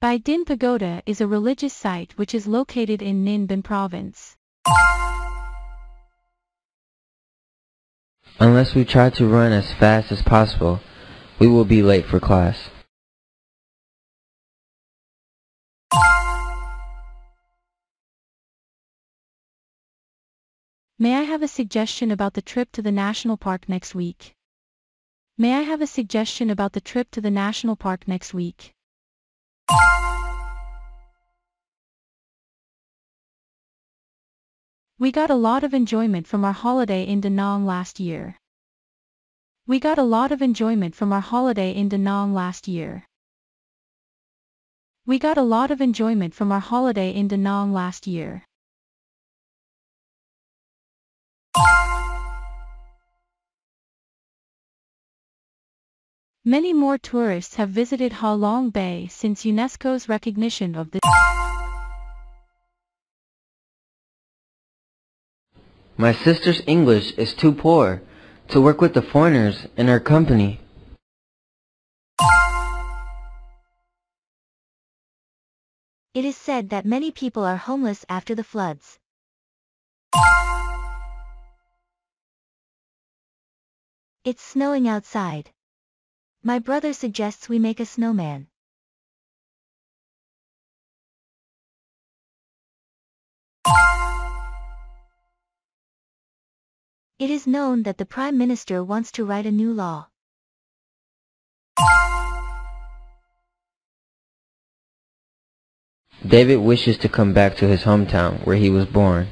Bai Din Pagoda is a religious site which is located in Ninbin province. Unless we try to run as fast as possible, we will be late for class. May I have a suggestion about the trip to the national park next week? May I have a suggestion about the trip to the national park next week? We got a lot of enjoyment from our holiday in Da Nang last year. We got a lot of enjoyment from our holiday in Da Nang last year. We got a lot of enjoyment from our holiday in Da Nang last year. Many more tourists have visited Ha Long Bay since UNESCO's recognition of the My sister's English is too poor to work with the foreigners in her company. It is said that many people are homeless after the floods. It's snowing outside. My brother suggests we make a snowman. It is known that the Prime Minister wants to write a new law. David wishes to come back to his hometown where he was born.